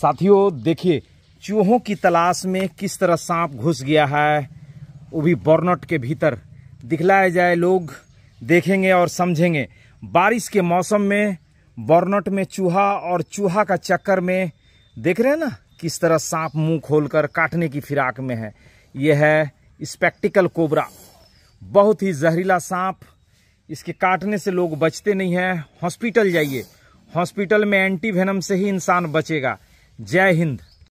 साथियों देखिए चूहों की तलाश में किस तरह सांप घुस गया है वो भी बॉर्नट के भीतर दिखलाया जाए लोग देखेंगे और समझेंगे बारिश के मौसम में बॉर्नट में चूहा और चूहा का चक्कर में देख रहे हैं ना किस तरह सांप मुंह खोलकर काटने की फिराक में है यह है स्पेक्टिकल कोबरा बहुत ही जहरीला सांप इसके काटने से लोग बचते नहीं हैं हॉस्पिटल जाइए हॉस्पिटल में एंटी वेनम से ही इंसान बचेगा जय हिंद